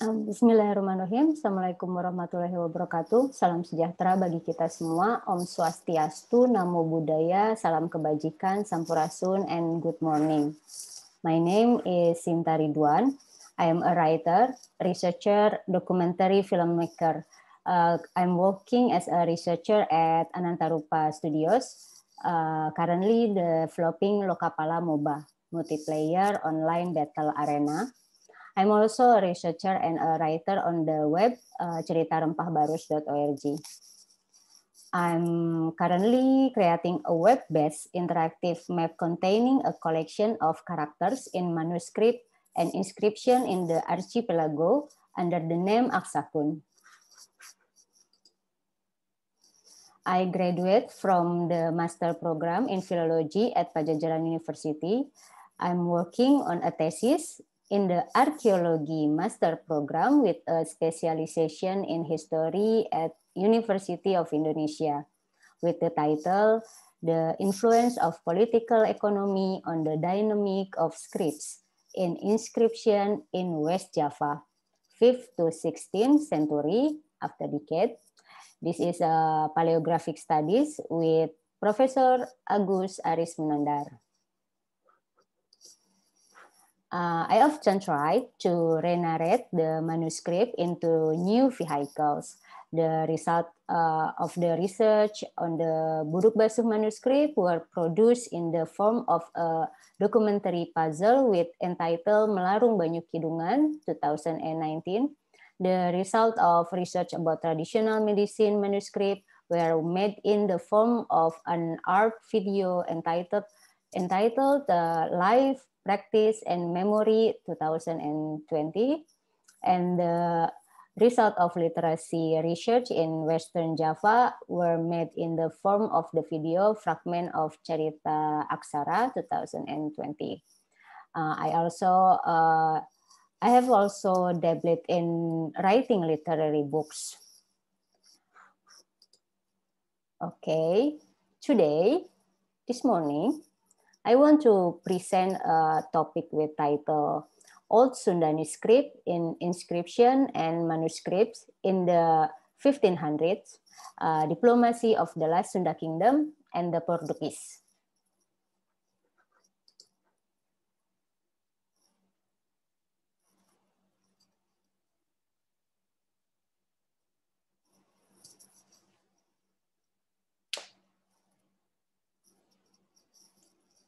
Bismillahirrahmanirrahim. Assalamualaikum warahmatullahi wabarakatuh. Salam sejahtera bagi kita semua. Om Swastiastu, Namo Buddhaya, Salam Kebajikan, Sampurasun, and good morning. My name is Sinta Ridwan. I am a writer, researcher, documentary filmmaker. Uh, I'm working as a researcher at Anantarupa Studios, uh, currently developing Lokapala MOBA, multiplayer online battle arena, I'm also a researcher and a writer on the web, uh, ceritarempahbarus.org. I'm currently creating a web-based interactive map containing a collection of characters in manuscript and inscription in the archipelago under the name Aksakun. I graduate from the master program in philology at Pajajaran University. I'm working on a thesis in the archaeology master program with a specialization in history at University of Indonesia with the title The Influence of Political Economy on the Dynamic of Scripts in Inscription in West Java, 5th to 16th century after decade. This is a paleographic studies with Professor Agus Aris Munandar. Uh, I often try to renarrate the manuscript into new vehicles. The result uh, of the research on the Buruk Basuh manuscript were produced in the form of a documentary puzzle with entitled Melarung Banyu Kidungan 2019. The result of research about traditional medicine manuscript were made in the form of an art video entitled entitled the uh, Practice and Memory 2020, and the result of literacy research in Western Java were made in the form of the video fragment of Cerita Aksara 2020. Uh, I also uh, I have also dabbled in writing literary books. Okay, today, this morning, I want to present a topic with title Old Sundanese script in inscription and manuscripts in the 1500s, uh, diplomacy of the last Sunda kingdom and the Portuguese.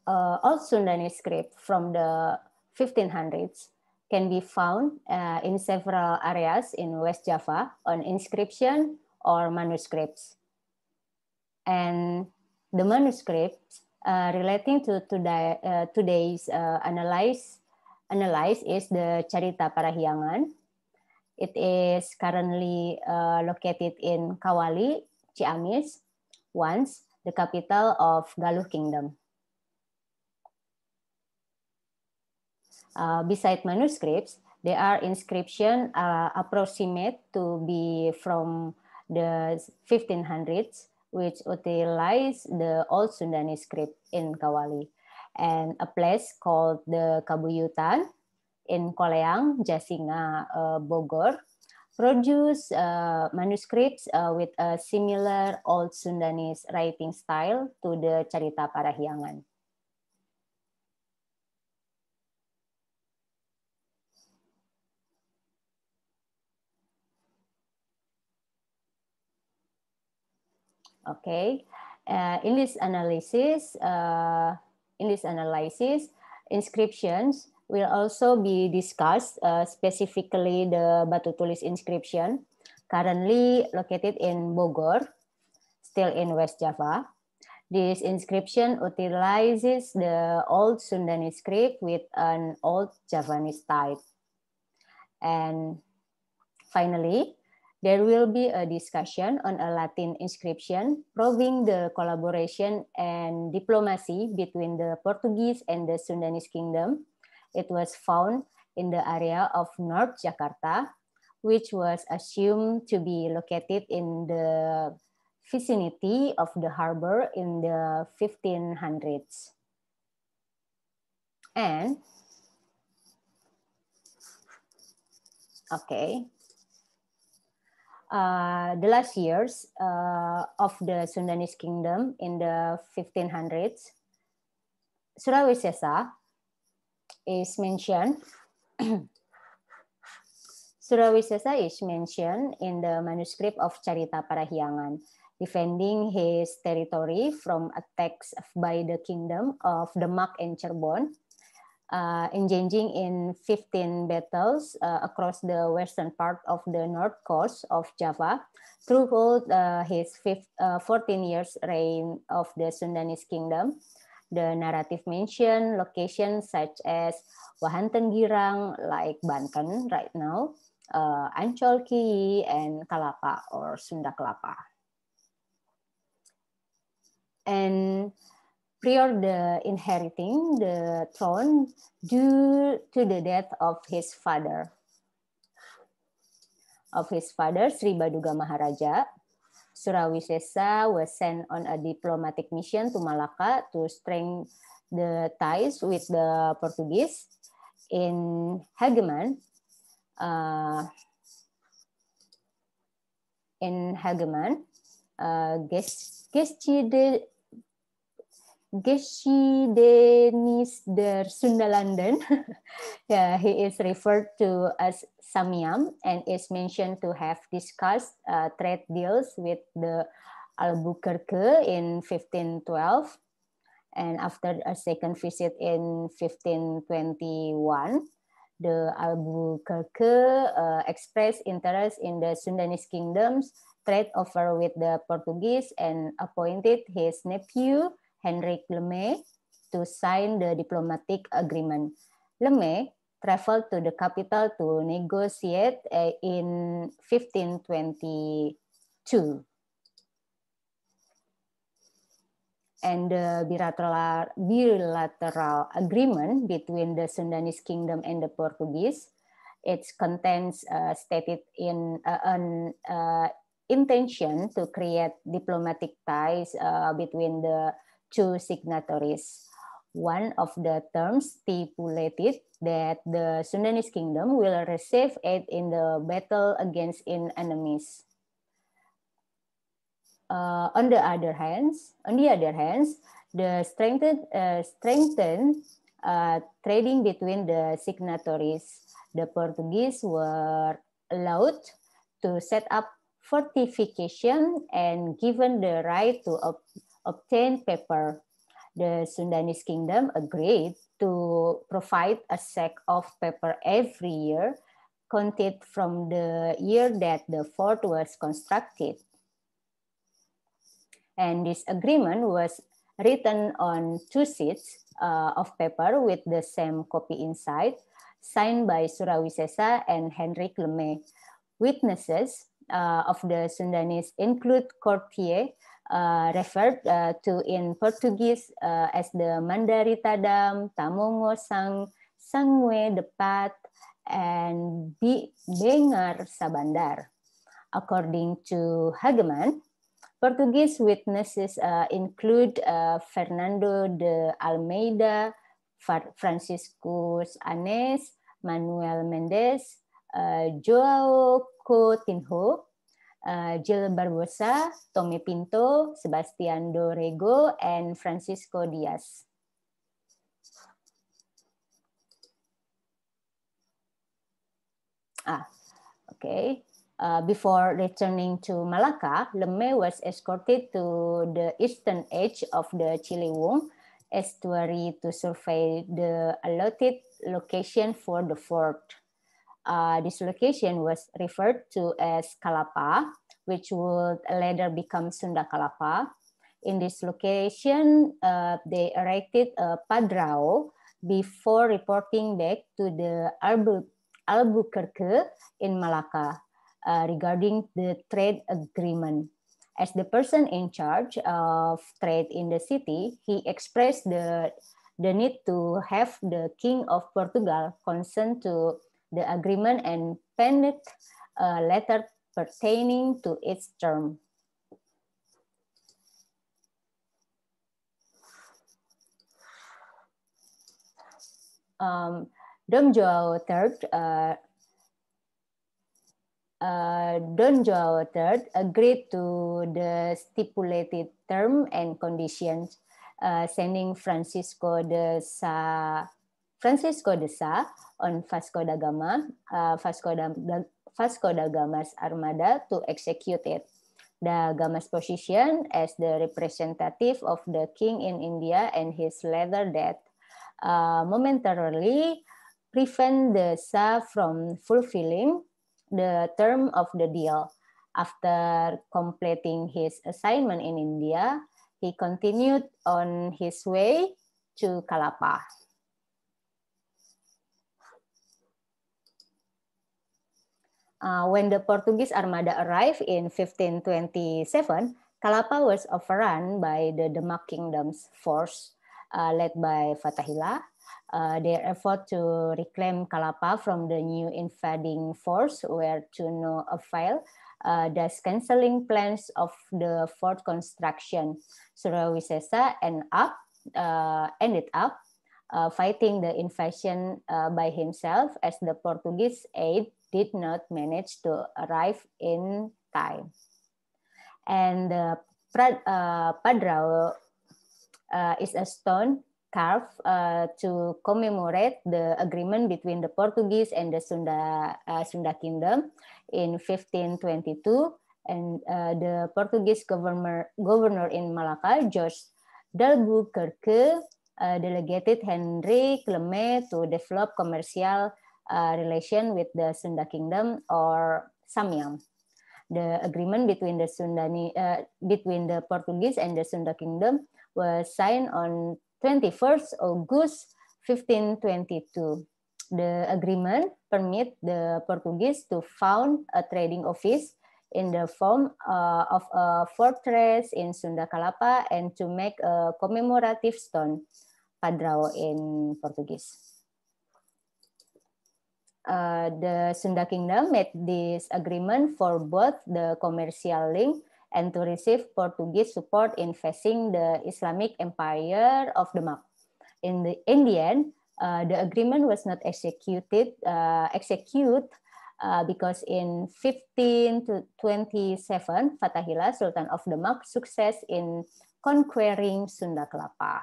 uh, old Sundanese script from the 1500s can be found uh, in several areas in West Java on inscription or manuscripts. And the manuscripts uh, relating to, uh, today's uh, analyze, analyze is the Charita Parahyangan. It is currently uh, located in Kawali, Ciamis, once the capital of Galuh Kingdom. Uh, beside manuscripts, there are inscriptions uh, approximate to be from the 1500s, which utilize the Old Sundanese script in Kawali, and a place called the Kabuyutan in Koleang, Jasinga, uh, Bogor, produce uh, manuscripts uh, with a similar Old Sundanese writing style to the Carita Parahyangan. Okay, uh, in this analysis, uh, in this analysis, inscriptions will also be discussed, uh, specifically the Batu Tulis inscription, currently located in Bogor, still in West Java. This inscription utilizes the old Sundanese script with an old Javanese type. And finally, there will be a discussion on a Latin inscription proving the collaboration and diplomacy between the Portuguese and the Sundanese kingdom. It was found in the area of North Jakarta, which was assumed to be located in the vicinity of the harbor in the 1500s. And, okay, uh, the last years uh, of the Sundanese kingdom in the 1500s, Surawisesa is mentioned. Surawisesa is mentioned in the manuscript of Carita Parahyangan, defending his territory from attacks by the kingdom of Demak and Cirebon uh, engaging in 15 battles uh, across the western part of the north coast of Java throughout uh, his uh, 14 years reign of the Sundanese kingdom. The narrative mentioned locations such as Wahanten Girang, like Banten right now, uh, Ancol and Kalapa or Sunda And prior the inheriting the throne due to the death of his father of his father Sri Baduga Maharaja Surawisesa was sent on a diplomatic mission to Malacca to strengthen the ties with the Portuguese in Hageman uh, in Hageman uh, Gescide Geshe Denis der Sundalanden, yeah, he is referred to as Samyam and is mentioned to have discussed uh, trade deals with the Albuquerque in 1512 and after a second visit in 1521 the Albuquerque uh, expressed interest in the Sundanese kingdom's trade offer with the Portuguese and appointed his nephew Henrik Lemay to sign the diplomatic agreement. Lemay traveled to the capital to negotiate eh, in 1522. and the bilateral, bilateral agreement between the Sundanese kingdom and the Portuguese. its contents uh, stated in uh, an uh, intention to create diplomatic ties uh, between the two signatories. One of the terms stipulated that the Sundanese kingdom will receive aid in the battle against in enemies. Uh, on the other hands, on the other hands, the strengthened, uh, strengthened uh, trading between the signatories, the Portuguese were allowed to set up fortification and given the right to, obtained paper. The Sundanese kingdom agreed to provide a sack of paper every year, counted from the year that the fort was constructed. And this agreement was written on two sheets uh, of paper with the same copy inside, signed by Surawisesa and Henrik Lemay. Witnesses uh, of the Sundanese include courtier uh, referred uh, to in Portuguese uh, as the Mandaritadam, Tamongo Sang, Sangwe Depat, and B Bengar Sabandar. According to Hageman, Portuguese witnesses uh, include uh, Fernando de Almeida, Francisco Anes, Manuel Mendes, uh, Joao Coutinho, Eh, Jill Barbosa, Tommy Pinto, Sebastian Dorego, and Francisco Diaz. Ah, okay. Uh, before returning to Malacca, Leme was escorted to the eastern edge of the Chiliwung estuary to survey the allotted location for the fort. Uh, this location was referred to as Kalapa, which would later become Sunda Kalapa. In this location, uh, they erected a padrao before reporting back to the Albu Albuquerque in Malacca uh, regarding the trade agreement. As the person in charge of trade in the city, he expressed the, the need to have the King of Portugal consent to the agreement and penned a uh, letter pertaining to its term. Um, Dom Joao III, uh, uh, Don Joao III agreed to the stipulated term and conditions, uh, sending Francisco de Sa Francisco de Sa on Vasco da Gama, uh, Vasco, da, Vasco da Gama's armada to execute it. The Gama's position as the representative of the king in India and his later death uh, momentarily prevent the Sa from fulfilling the term of the deal. After completing his assignment in India, he continued on his way to Kalapa. uh, when the Portuguese Armada arrived in 1527, Kalapa was overrun by the Demak Kingdom's force uh, led by Fatahila. Uh, their effort to reclaim Kalapa from the new invading force were to no avail, uh, thus canceling plans of the fort construction. Surawisesa end up, uh, ended up uh, fighting the invasion uh, by himself as the Portuguese aid did not manage to arrive in time. And the uh, uh, padrao uh, is a stone carved uh, to commemorate the agreement between the Portuguese and the Sunda, uh, Sunda Kingdom in 1522. And uh, the Portuguese governor, governor in Malacca, George d'Albuquerque, uh, delegated Henry Clement to develop commercial relation with the Sunda Kingdom or Samyang. The agreement between the Sundani uh, between the Portuguese and the Sunda Kingdom was signed on 21st August 1522. The agreement permit the Portuguese to found a trading office in the form uh, of a fortress in Sunda Kalapa and to make a commemorative stone, padrao in Portuguese. Uh, the Sunda Kingdom made this agreement for both the commercial link and to receive Portuguese support in facing the Islamic Empire of the map. in the end, uh, the agreement was not executed, uh, execute uh, because in 15 to 27, Fatahillah, Sultan of the Demak, success in conquering Sunda Kelapa.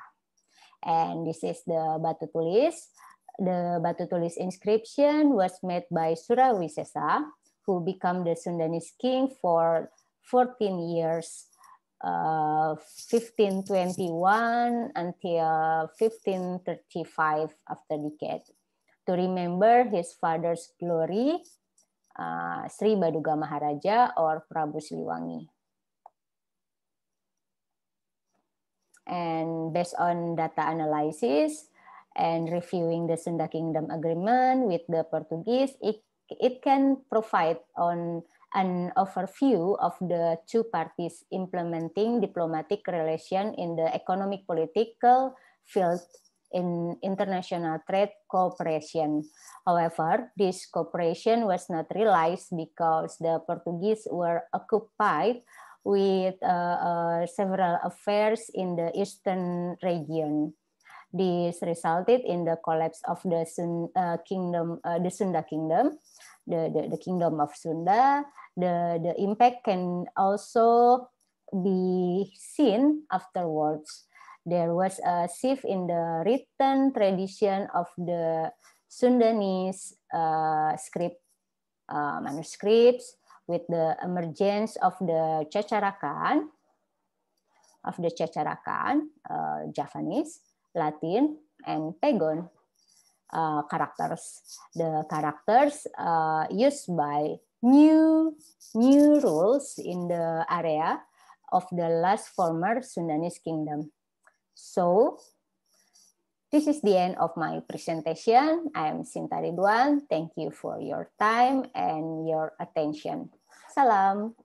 And this is the Batu Tulis the Batu Tulis inscription was made by Surawisesa, who became the Sundanese king for 14 years, uh, 1521 until 1535 after decade, to remember his father's glory, uh, Sri Baduga Maharaja or Prabu Siliwangi. And based on data analysis, and reviewing the Sunda Kingdom Agreement with the Portuguese, it, it can provide on an overview of the two parties implementing diplomatic relation in the economic political field in international trade cooperation. However, this cooperation was not realized because the Portuguese were occupied with uh, uh, several affairs in the eastern region. This resulted in the collapse of the Sun, uh, kingdom, uh, the Sunda kingdom, the, the, the kingdom of Sunda. The, the impact can also be seen afterwards. There was a shift in the written tradition of the Sundanese uh, script uh, manuscripts with the emergence of the Chacharakan, of the Chacharakan, uh, Javanese, Latin, and Pagan uh, characters. The characters uh, used by new new rules in the area of the last former Sundanese kingdom. So this is the end of my presentation. I am Sinta Ridwan. Thank you for your time and your attention. Salam.